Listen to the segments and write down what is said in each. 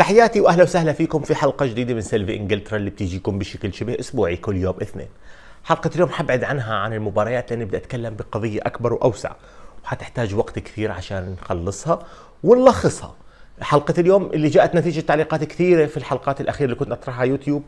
تحياتي واهلا وسهلا فيكم في حلقه جديده من سلفي انجلترا اللي بتيجيكم بشكل شبه اسبوعي كل يوم اثنين. حلقه اليوم حبعد عنها عن المباريات لاني بدي اتكلم بقضيه اكبر واوسع وحتحتاج وقت كثير عشان نخلصها ونلخصها. حلقه اليوم اللي جاءت نتيجه تعليقات كثيره في الحلقات الاخيره اللي كنت اطرحها يوتيوب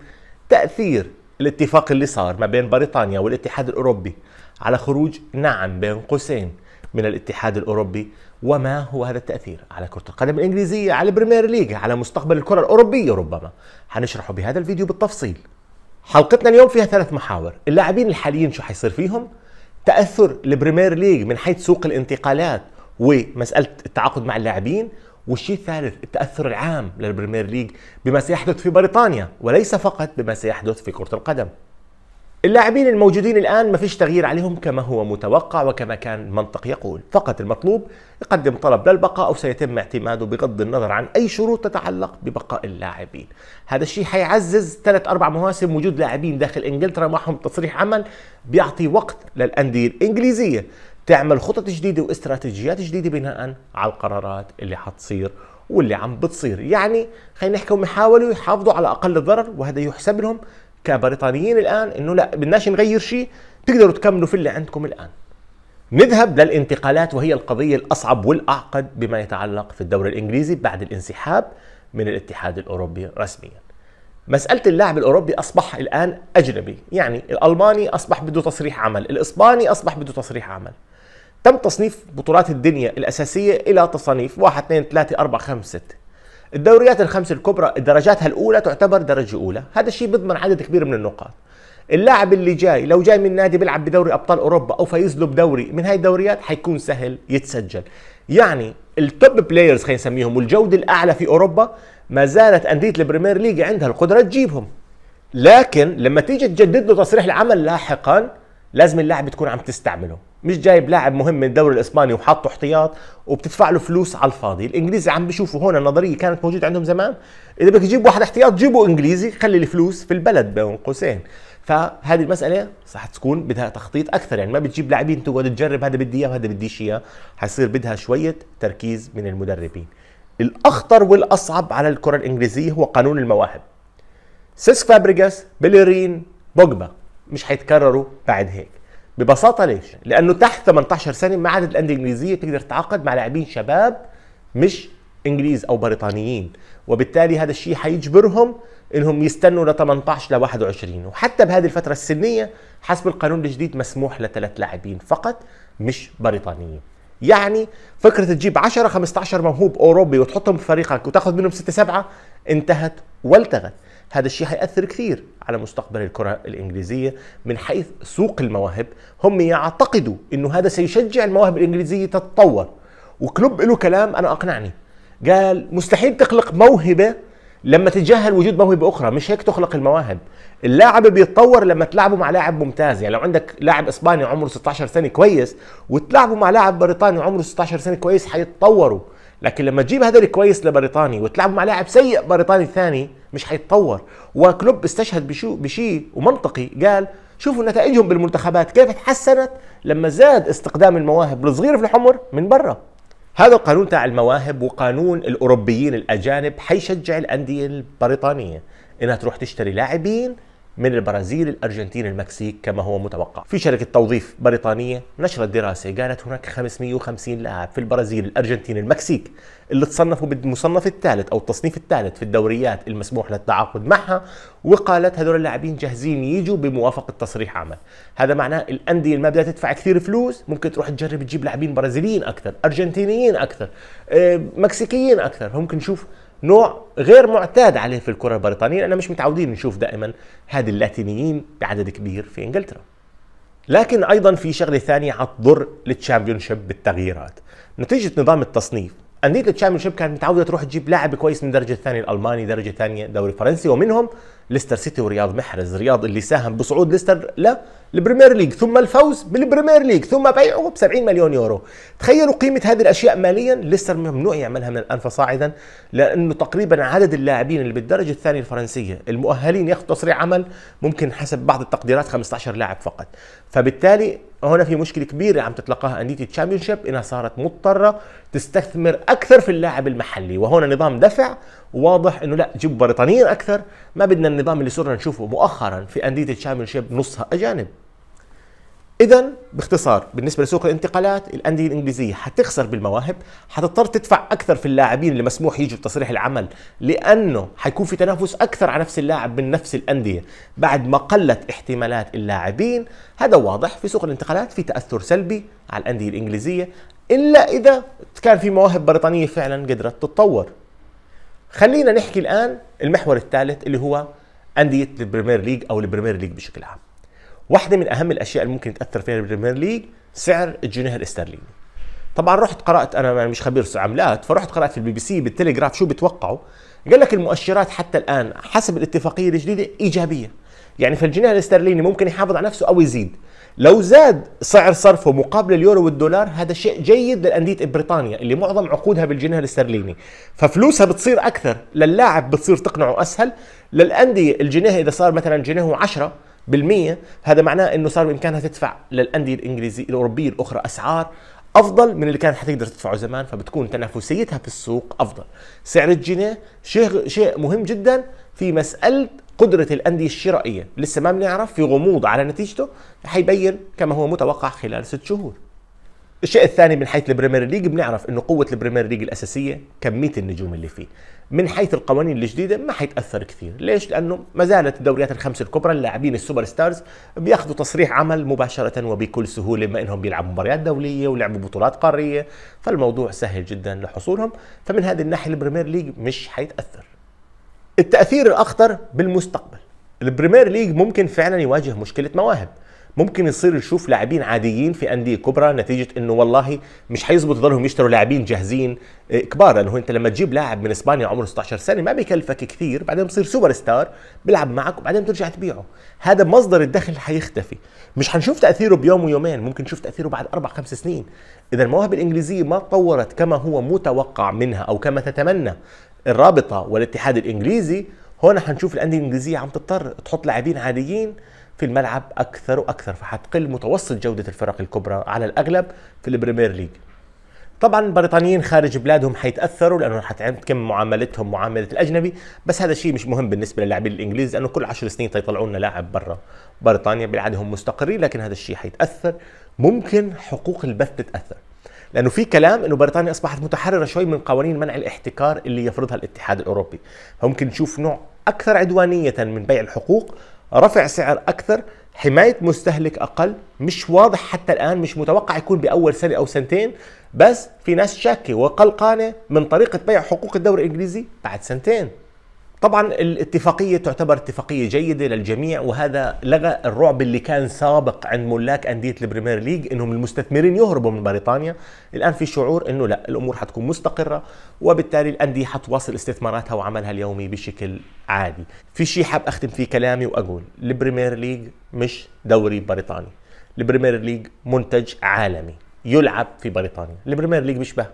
تاثير الاتفاق اللي صار ما بين بريطانيا والاتحاد الاوروبي على خروج نعم بين قوسين من الاتحاد الأوروبي وما هو هذا التأثير على كرة القدم الإنجليزية على البريمير ليج على مستقبل الكرة الأوروبية ربما حنشرحه بهذا الفيديو بالتفصيل حلقتنا اليوم فيها ثلاث محاور اللاعبين الحاليين شو حيصير فيهم تأثر البريمير ليج من حيث سوق الانتقالات ومسألة التعاقد مع اللاعبين والشيء الثالث التأثر العام للبريمير ليج بما سيحدث في بريطانيا وليس فقط بما سيحدث في كرة القدم اللاعبين الموجودين الآن ما فيش تغيير عليهم كما هو متوقع وكما كان المنطق يقول فقط المطلوب يقدم طلب للبقاء وسيتم اعتماده بغض النظر عن أي شروط تتعلق ببقاء اللاعبين هذا الشيء حيعزز ثلاث أربع مواسم وجود لاعبين داخل إنجلترا معهم تصريح عمل بيعطي وقت للأندية الإنجليزية تعمل خطط جديدة واستراتيجيات جديدة بناء على القرارات اللي حتصير واللي عم بتصير يعني خلينا نحكي هم يحاولوا يحافظوا على أقل الضرر وهذا يحسب لهم كبريطانيين الان انه لا بدناش نغير شيء تقدروا تكملوا في اللي عندكم الان نذهب للانتقالات وهي القضية الأصعب والأعقد بما يتعلق في الدوري الإنجليزي بعد الانسحاب من الاتحاد الأوروبي رسميا مسألة اللاعب الأوروبي أصبح الآن أجنبي يعني الألماني أصبح بده تصريح عمل الإسباني أصبح بده تصريح عمل تم تصنيف بطولات الدنيا الأساسية إلى تصانيف 1 2 3 4 5 6 الدوريات الخمس الكبرى درجاتها الاولى تعتبر درجه اولى هذا الشيء بيضمن عدد كبير من النقاط اللاعب اللي جاي لو جاي من نادي بيلعب بدوري ابطال اوروبا او فيزلب دوري من هاي الدوريات حيكون سهل يتسجل يعني التوب بلايرز خلينا نسميهم والجوده الاعلى في اوروبا ما زالت انديه البريمير ليج عندها القدره تجيبهم لكن لما تيجي تجدد له تصريح العمل لاحقا لازم اللاعب تكون عم تستعمله مش جايب لاعب مهم من الدوري الاسباني وحاطه احتياط وبتدفع له فلوس على الفاضي الانجليزي عم بيشوفوا هون النظريه كانت موجوده عندهم زمان اذا بدك تجيب واحد احتياط جيبوا انجليزي خلي الفلوس في البلد بين قوسين فهذه المساله صح تكون بدها تخطيط اكثر يعني ما بتجيب لاعبين تقعد تجرب هذا بدي اياه وهذا بديش اياه حيصير بدها شويه تركيز من المدربين الاخطر والاصعب على الكره الانجليزيه هو قانون المواهب سيسك فابريجاس بيليرين بوجبا مش هيتكرروا بعد هيك ببساطه ليش لانه تحت 18 سنه ما عدد الانديه الانجليزيه بتقدر تعاقد مع لاعبين شباب مش انجليز او بريطانيين وبالتالي هذا الشيء حيجبرهم انهم يستنوا ل 18 ل 21 وحتى بهذه الفتره السنيه حسب القانون الجديد مسموح لثلاث لاعبين فقط مش بريطانيين يعني فكره تجيب 10 15 موهوب اوروبي وتحطهم في فريقك وتاخذ منهم 6 7 انتهت والتغت هذا الشيء حيأثر كثير على مستقبل الكرة الإنجليزية من حيث سوق المواهب هم يعتقدوا أنه هذا سيشجع المواهب الإنجليزية تتطور وكلوب له كلام أنا أقنعني قال مستحيل تخلق موهبة لما تتجاهل وجود موهبة أخرى مش هيك تخلق المواهب اللاعب بيتطور لما تلعبه مع لاعب ممتاز يعني لو عندك لاعب إسباني عمره 16 سنة كويس وتلعبه مع لاعب بريطاني عمره 16 سنة كويس حيتطوروا لكن لما تجيب هذا الكويس لبريطاني وتلعبه مع لاعب سيء بريطاني ثاني مش هيتطور وكلوب استشهد بشو بشيء ومنطقي قال شوفوا نتائجهم بالمنتخبات كيف تحسنت لما زاد استقدام المواهب الصغيره في الحمر من برا هذا القانون تاع المواهب وقانون الاوروبيين الاجانب حيشجع الانديه البريطانيه انها تروح تشتري لاعبين من البرازيل الأرجنتين المكسيك كما هو متوقع في شركة توظيف بريطانية نشرت دراسة قالت هناك 550 لاعب في البرازيل الأرجنتين المكسيك اللي تصنفوا بالمصنف الثالث أو التصنيف الثالث في الدوريات المسموح للتعاقد معها وقالت هذول اللاعبين جاهزين يجوا بموافقة تصريح عمل هذا معناه الأندية اللي ما بدها تدفع كثير فلوس ممكن تروح تجرب تجيب لاعبين برازيليين أكثر أرجنتينيين أكثر آه، مكسيكيين أكثر ممكن نشوف نوع غير معتاد عليه في الكره البريطانيه لان مش متعودين نشوف دائما هذه اللاتينيين بعدد كبير في انجلترا لكن ايضا في شغله ثانيه حتضر للتشامبيونشيب بالتغييرات نتيجه نظام التصنيف انديه التشامبيونشيب كانت متعوده تروح تجيب لاعب كويس من الدرجه الثانيه الالماني درجه ثانيه دوري فرنسي ومنهم ليستر سيتي ورياض محرز رياض اللي ساهم بصعود ليستر لا البريمير ليج ثم الفوز بالبريمير ليج ثم بيعه ب 70 مليون يورو تخيلوا قيمه هذه الاشياء ماليا ليستر ممنوع يعملها من الان فصاعدا لانه تقريبا عدد اللاعبين اللي بالدرجه الثانيه الفرنسيه المؤهلين ياخذوا تصريح عمل ممكن حسب بعض التقديرات 15 لاعب فقط فبالتالي هنا في مشكله كبيره عم تتلقاها انديه التشامبيونشيب انها صارت مضطره تستثمر اكثر في اللاعب المحلي وهنا نظام دفع واضح انه لا جيب بريطانيين اكثر ما بدنا النظام اللي صرنا نشوفه مؤخرا في انديه شيب نصها اجانب اذا باختصار بالنسبه لسوق الانتقالات الانديه الانجليزيه حتخسر بالمواهب حتضطر تدفع اكثر في اللاعبين اللي مسموح يجوا بتصريح العمل لانه حيكون في تنافس اكثر على نفس اللاعب من نفس الانديه بعد ما قلت احتمالات اللاعبين هذا واضح في سوق الانتقالات في تاثر سلبي على الانديه الانجليزيه الا اذا كان في مواهب بريطانيه فعلا قدرت تتطور خلينا نحكي الان المحور الثالث اللي هو انديه البريمير ليج او البريمير ليج بشكل عام واحده من اهم الاشياء اللي ممكن تاثر فيها البريمير ليج سعر الجنيه الاسترليني طبعا رحت قرات انا يعني مش خبير عملات فرحت قرات في البي بي سي بالتليجراف شو بتوقعوا قال لك المؤشرات حتى الان حسب الاتفاقيه الجديده ايجابيه يعني فالجنيه الاسترليني ممكن يحافظ على نفسه او يزيد لو زاد سعر صرفه مقابل اليورو والدولار هذا شيء جيد للانديه بريطانيا اللي معظم عقودها بالجنيه الاسترليني ففلوسها بتصير اكثر للاعب بتصير تقنعه اسهل للانديه الجنيه اذا صار مثلا جنيه 10 بالمية هذا معناه انه صار بامكانها تدفع للانديه الانجليزيه الاوروبيه الاخرى اسعار افضل من اللي كانت حتقدر تدفعه زمان فبتكون تنافسيتها في السوق افضل سعر الجنيه شيء شيء مهم جدا في مساله قدرة الأندية الشرائية لسه ما بنعرف في غموض على نتيجته حيبين كما هو متوقع خلال ست شهور الشيء الثاني من حيث البريمير ليج بنعرف انه قوه البريمير ليج الاساسيه كميه النجوم اللي فيه من حيث القوانين الجديده ما حيتاثر كثير ليش لانه ما زالت الدوريات الخمس الكبرى اللاعبين السوبر ستارز بياخذوا تصريح عمل مباشره وبكل سهوله ما انهم بيلعبوا مباريات دوليه ولعبوا بطولات قاريه فالموضوع سهل جدا لحصولهم فمن هذه الناحيه البريمير ليج مش حيتاثر التاثير الاخطر بالمستقبل البريمير ليج ممكن فعلا يواجه مشكله مواهب ممكن يصير نشوف لاعبين عاديين في انديه كبرى نتيجه انه والله مش حيزبط يضلهم يشتروا لاعبين جاهزين إيه، كبار لانه انت لما تجيب لاعب من اسبانيا عمره 16 سنه ما بيكلفك كثير بعدين بصير سوبر ستار بيلعب معك وبعدين ترجع تبيعه هذا مصدر الدخل حيختفي مش حنشوف تاثيره بيوم ويومين ممكن نشوف تاثيره بعد اربع خمس سنين اذا المواهب الانجليزيه ما تطورت كما هو متوقع منها او كما تتمنى الرابطه والاتحاد الانجليزي هون حنشوف الانديه الانجليزيه عم تضطر تحط لاعبين عاديين في الملعب اكثر واكثر فحتقل متوسط جوده الفرق الكبرى على الاغلب في البريمير ليج طبعا البريطانيين خارج بلادهم حيتاثروا لانه تكم معاملتهم معامله الاجنبي بس هذا الشيء مش مهم بالنسبه للاعبين الانجليز لانه كل عشر سنين تيطلعوا لنا لاعب برا بريطانيا بالعاده هم مستقرين لكن هذا الشيء حيتاثر ممكن حقوق البث تتاثر لانه في كلام انه بريطانيا اصبحت متحرره شوي من قوانين منع الاحتكار اللي يفرضها الاتحاد الاوروبي فممكن نشوف نوع اكثر عدوانيه من بيع الحقوق رفع سعر اكثر حمايه مستهلك اقل مش واضح حتى الان مش متوقع يكون باول سنه او سنتين بس في ناس شاكه وقلقانه من طريقه بيع حقوق الدوري الانجليزي بعد سنتين طبعا الاتفاقية تعتبر اتفاقية جيدة للجميع وهذا لغى الرعب اللي كان سابق عند ملاك أندية البريمير ليج إنهم المستثمرين يهربوا من بريطانيا الآن في شعور إنه لا الأمور حتكون مستقرة وبالتالي الأندية حتواصل استثماراتها وعملها اليومي بشكل عادي في شيء حاب أختم فيه كلامي وأقول البريمير ليج مش دوري بريطاني البريمير ليج منتج عالمي يلعب في بريطانيا البريمير ليج بيشبه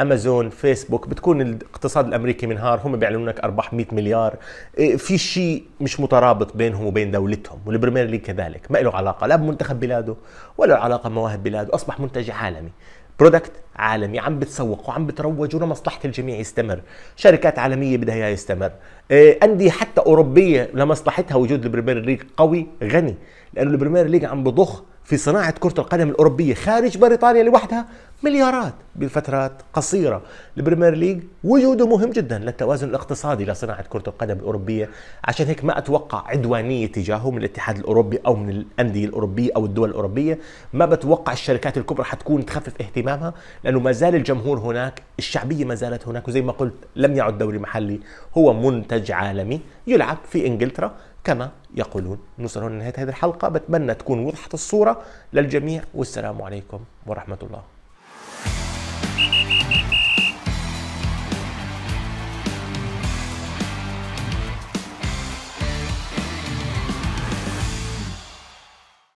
امازون فيسبوك بتكون الاقتصاد الامريكي منهار هم بيعلنوا لك ارباح 100 مليار إيه، في شيء مش مترابط بينهم وبين دولتهم والبريمير ليج كذلك ما له علاقه لا بمنتخب بلاده ولا علاقه بمواهب بلاده اصبح منتج عالمي برودكت عالمي عم بتسوق وعم بتروج ولمصلحة الجميع يستمر شركات عالمية بدها اياه يستمر إيه، أندية حتى أوروبية لمصلحتها وجود البريمير ليج قوي غني لأنه البريمير ليج عم بضخ في صناعة كرة القدم الأوروبية خارج بريطانيا لوحدها مليارات بفترات قصيرة البريمير ليج وجوده مهم جدا للتوازن الاقتصادي لصناعة كرة القدم الأوروبية عشان هيك ما أتوقع عدوانية تجاهه من الاتحاد الأوروبي أو من الأندية الأوروبية أو الدول الأوروبية ما بتوقع الشركات الكبرى حتكون تخفف اهتمامها لأنه ما زال الجمهور هناك الشعبية ما زالت هناك وزي ما قلت لم يعد دوري محلي هو منتج عالمي يلعب في إنجلترا كما يقولون نوصل هنا لنهاية هذه الحلقة بتمنى تكون وضحت الصورة للجميع والسلام عليكم ورحمة الله